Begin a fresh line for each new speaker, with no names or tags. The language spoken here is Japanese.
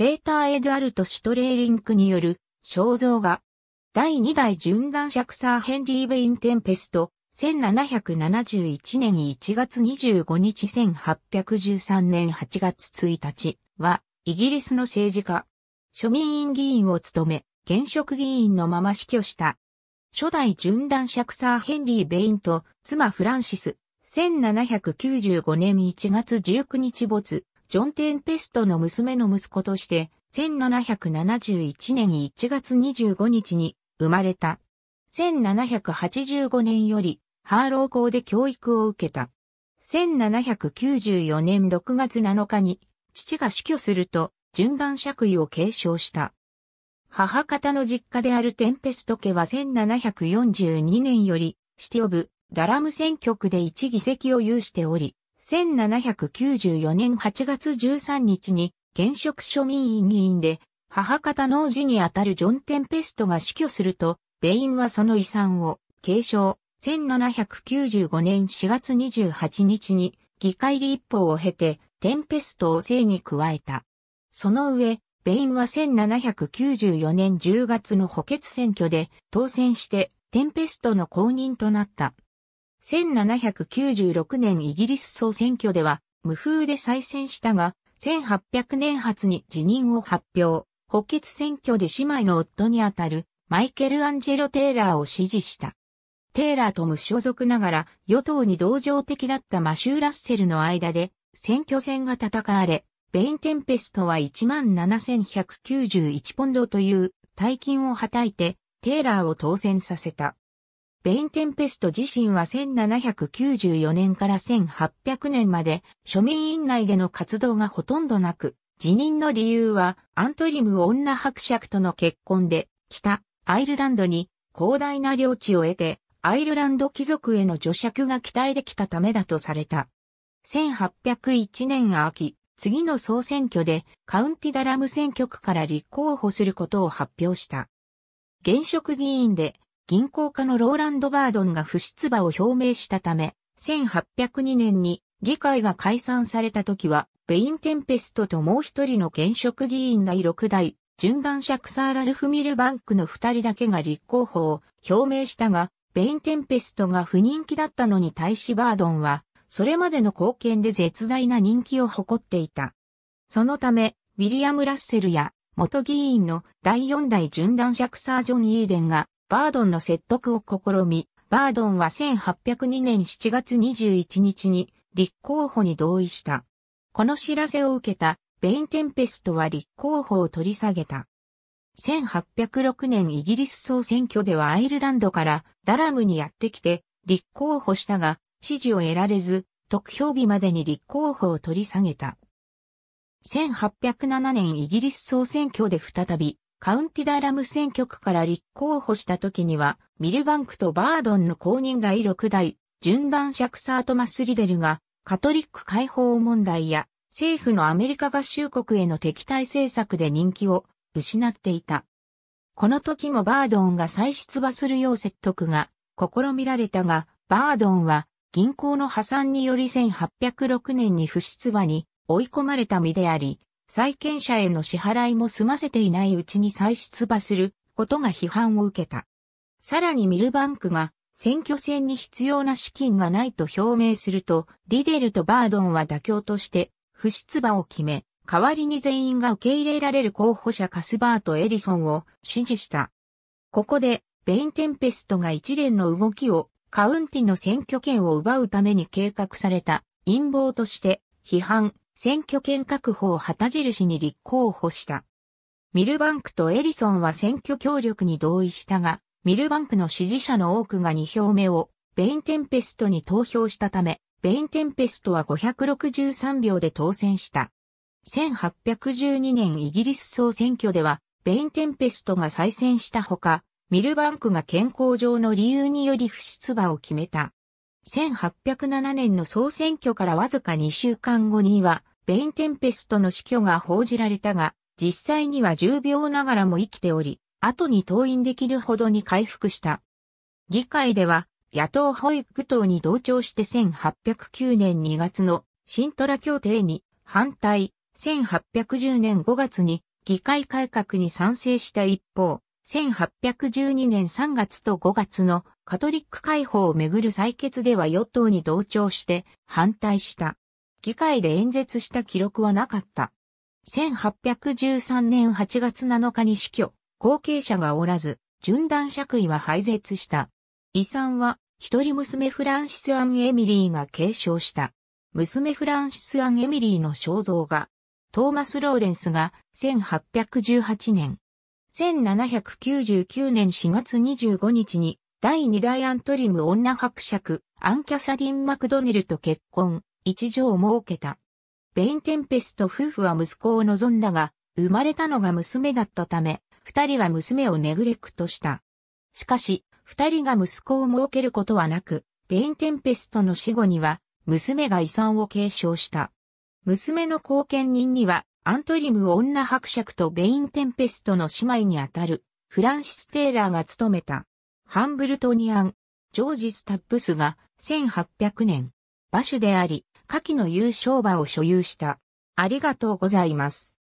ペーター・エドアルト・シュトレーリンクによる肖像画。第2代シャクサー・ヘンリー・ベイン・テンペスト、1771年1月25日1813年8月1日は、イギリスの政治家、庶民院議員を務め、現職議員のまま死去した。初代シャクサー・ヘンリー・ベインと妻フランシス、1795年1月19日没、ジョン・テンペストの娘の息子として、1771年1月25日に生まれた。1785年より、ハーロー校で教育を受けた。1794年6月7日に、父が死去すると、順番爵位を継承した。母方の実家であるテンペスト家は1742年より、シティオブ、ダラム選挙区で一議席を有しており、1794年8月13日に現職庶民院議員で母方の王子にあたるジョン・テンペストが死去すると、ベインはその遺産を継承。1795年4月28日に議会立法を経てテンペストを正に加えた。その上、ベインは1794年10月の補欠選挙で当選してテンペストの公認となった。1796年イギリス総選挙では無風で再選したが、1800年初に辞任を発表。補欠選挙で姉妹の夫にあたるマイケル・アンジェロ・テイラーを支持した。テイラーと無所属ながら与党に同情的だったマシュー・ラッセルの間で選挙戦が戦われ、ベイン・テンペストは17,191ポンドという大金をはたいてテイラーを当選させた。ベインテンペスト自身は1794年から1800年まで庶民院内での活動がほとんどなく、辞任の理由はアントリム女伯爵との結婚で、北アイルランドに広大な領地を得て、アイルランド貴族への助爵が期待できたためだとされた。1801年秋、次の総選挙でカウンティダラム選挙区から立候補することを発表した。現職議員で銀行家のローランド・バードンが不出馬を表明したため、1802年に議会が解散された時は、ベイン・テンペストともう一人の現職議員第6代、シャクサーラルフ・ミルバンクの二人だけが立候補を表明したが、ベイン・テンペストが不人気だったのに対しバードンは、それまでの貢献で絶大な人気を誇っていた。そのため、ウィリアム・ラッセルや元議員の第4代準男クサージョン・イーデンがバードンの説得を試み、バードンは1802年7月21日に立候補に同意した。この知らせを受けたベインテンペストは立候補を取り下げた。1806年イギリス総選挙ではアイルランドからダラムにやってきて立候補したが支持を得られず得票日までに立候補を取り下げた。1807年イギリス総選挙で再びカウンティダラム選挙区から立候補した時には、ミルバンクとバードンの公認第6代、順番シャクサートマス・リデルが、カトリック解放問題や、政府のアメリカ合衆国への敵対政策で人気を失っていた。この時もバードンが再出馬するよう説得が試みられたが、バードンは銀行の破産により1806年に不出馬に追い込まれた身であり、債権者への支払いも済ませていないうちに再出馬することが批判を受けた。さらにミルバンクが選挙戦に必要な資金がないと表明すると、リデルとバードンは妥協として不出馬を決め、代わりに全員が受け入れられる候補者カスバート・エリソンを支持した。ここで、ベインテンペストが一連の動きをカウンティの選挙権を奪うために計画された陰謀として批判、選挙権確保を旗印に立候補した。ミルバンクとエリソンは選挙協力に同意したが、ミルバンクの支持者の多くが2票目をベインテンペストに投票したため、ベインテンペストは563票で当選した。1812年イギリス総選挙では、ベインテンペストが再選したほか、ミルバンクが健康上の理由により不出馬を決めた。1807年の総選挙からわずか2週間後には、ベインテンペストの死去が報じられたが、実際には重病ながらも生きており、後に登院できるほどに回復した。議会では、野党保育党に同調して1809年2月の新虎トラ協定に反対、1810年5月に議会改革に賛成した一方、1812年3月と5月のカトリック解放をめぐる採決では与党に同調して反対した。議会で演説した記録はなかった。1813年8月7日に死去、後継者がおらず、順断爵位は廃絶した。遺産は、一人娘フランシス・アン・エミリーが継承した。娘フランシス・アン・エミリーの肖像画。トーマス・ローレンスが1818年。1799年4月25日に第2代アントリム女伯爵アン・キャサリン・マクドネルと結婚。一女を設けた。ベインテンペスト夫婦は息子を望んだが、生まれたのが娘だったため、二人は娘をネグレクトした。しかし、二人が息子を設けることはなく、ベインテンペストの死後には、娘が遺産を継承した。娘の後見人には、アントリム女伯爵とベインテンペストの姉妹にあたる、フランシス・テイラーが務めた。ハンブルトニアン、ジョージ・スタップスが、1800年、馬主であり、下記の優勝馬を所有した。ありがとうございます。